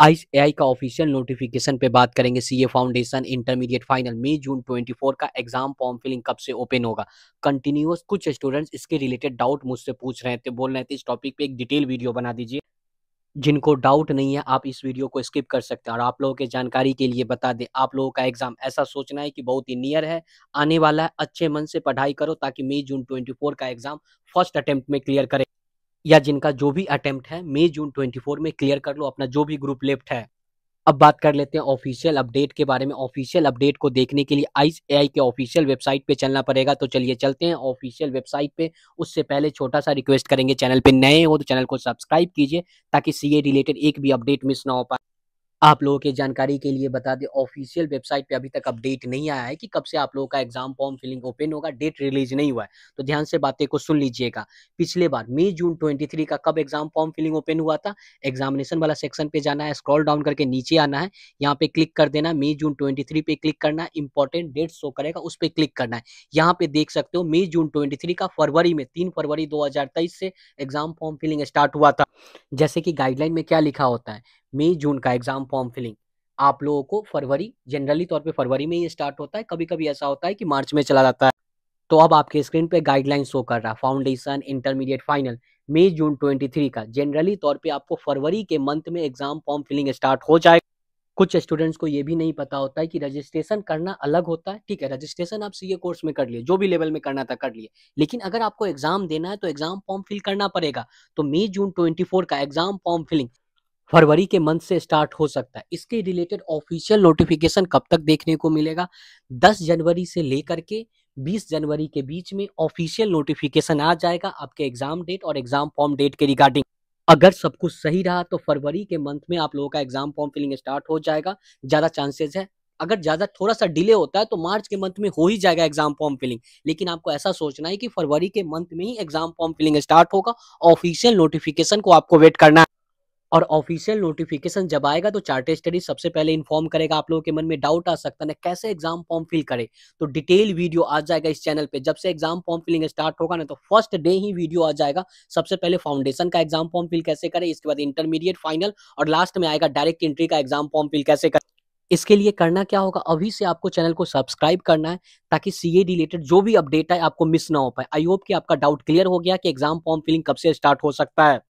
आई का official notification पे बात करेंगे सीए फाउंडेशन इंटरमीडिएट फाइनल मई जून 24 का एग्जाम फॉर्म फिलिंग कब से ओपन होगा कंटिन्यूस कुछ स्टूडेंट्स इसके रिलेटेड डाउट मुझसे पूछ रहे थे बोल रहे थे इस टॉपिक पे एक डिटेल वीडियो बना दीजिए जिनको डाउट नहीं है आप इस वीडियो को स्किप कर सकते हैं और आप लोगों के जानकारी के लिए बता दें आप लोगों का एग्जाम ऐसा सोचना है कि बहुत ही नियर है आने वाला है अच्छे मन से पढ़ाई करो ताकि मई जून फोर का एग्जाम फर्स्ट अटेम्प्ट में क्लियर करें या जिनका जो भी अटेम्प्ट है मई जून 24 में क्लियर कर लो अपना जो भी ग्रुप लेफ्ट है अब बात कर लेते हैं ऑफिशियल अपडेट के बारे में ऑफिशियल अपडेट को देखने के लिए आई आई के ऑफिशियल वेबसाइट पे चलना पड़ेगा तो चलिए चलते हैं ऑफिशियल वेबसाइट पे उससे पहले छोटा सा रिक्वेस्ट करेंगे चैनल पे नए हो तो चैनल को सब्सक्राइब कीजिए ताकि सीए रिलेटेड एक भी अपडेट मिस ना हो पाए आप लोगों के जानकारी के लिए बता दें ऑफिशियल वेबसाइट पे अभी तक अपडेट नहीं आया है कि कब से आप लोगों का एग्जाम फॉर्म फिलिंग ओपन होगा डेट रिलीज नहीं हुआ है तो ध्यान से बातें को सुन लीजिएगा पिछले बार मई जून 23 का कब एग्जाम फॉर्म फिलिंग ओपन हुआ था एग्जामिनेशन वाला सेक्शन पे जाना है स्क्रॉल डाउन करके नीचे आना है यहाँ पे क्लिक कर देना मई जून ट्वेंटी पे क्लिक करना है इंपॉर्टेंट डेट शो करेगा उस पर क्लिक करना है यहाँ पे देख सकते हो मई जून ट्वेंटी का फरवरी में तीन फरवरी दो से एग्जाम फॉर्म फिलिंग स्टार्ट हुआ था जैसे कि गाइडलाइन में क्या लिखा होता है मई जून का एग्जाम फॉर्म फिलिंग आप लोगों को फरवरी जनरली तौर पे फरवरी में ही स्टार्ट होता है कभी कभी ऐसा होता है कि मार्च में चला जाता है तो अब आपके स्क्रीन पे गाइडलाइन शो कर रहा है फाउंडेशन इंटरमीडिएट फाइनल मई जून 23 का जनरली तौर पे आपको फरवरी के मंथ में एग्जाम फॉर्म फिलिंग स्टार्ट हो जाएगा कुछ स्टूडेंट्स को ये भी नहीं पता होता है कि रजिस्ट्रेशन करना अलग होता है ठीक है रजिस्ट्रेशन आप सीए कोर्स में कर लिए जो भी लेवल में करना था कर लिए लेकिन अगर आपको एग्जाम देना है तो एग्जाम फॉर्म फिल करना पड़ेगा तो मई जून 24 का एग्जाम फॉर्म फिलिंग फरवरी के मंथ से स्टार्ट हो सकता है इसके रिलेटेड ऑफिशियल नोटिफिकेशन कब तक देखने को मिलेगा दस जनवरी से लेकर के 20 जनवरी के बीच में ऑफिशियल नोटिफिकेशन आ जाएगा आपके एग्जाम डेट और एग्जाम फॉर्म डेट के रिगार्डिंग अगर सब कुछ सही रहा तो फरवरी के मंथ में आप लोगों का एग्जाम फॉर्म फिलिंग स्टार्ट हो जाएगा ज़्यादा चांसेस है अगर ज़्यादा थोड़ा सा डिले होता है तो मार्च के मंथ में हो ही जाएगा एग्जाम फॉर्म फिलिंग लेकिन आपको ऐसा सोचना है कि फरवरी के मंथ में ही एग्जाम फॉर्म फिलिंग स्टार्ट होगा ऑफिशियल नोटिफिकेशन को आपको वेट करना है और ऑफिशियल नोटिफिकेशन जब आएगा तो चार्ट स्टडी सबसे पहले इन्फॉर्म करेगा आप लोगों के मन में डाउट आ सकता है कैसे एग्जाम फॉर्म फिल करें तो डिटेल वीडियो आ जाएगा इस चैनल पे जब से एग्जाम फॉर्म फिलिंग स्टार्ट होगा ना तो फर्स्ट डे ही वीडियो आ जाएगा सबसे पहले फाउंडेशन का एग्जाम फॉर्म फिल कैसे करें इसके बाद इंटरमीडिएट फाइनल और लास्ट में आएगा डायरेक्ट एंट्री का एग्जाम फॉर्म फिल कैसे करें इसके लिए करना क्या होगा अभी से आपको चैनल को सब्सक्राइब करना है ताकि सी ए रिलेटेड जो भी अपडेट है आपको मिस ना हो पाए आई होप कि आपका डाउट क्लियर हो गया कि एग्जाम फॉर्म फिलिंग कब से स्टार्ट हो सकता है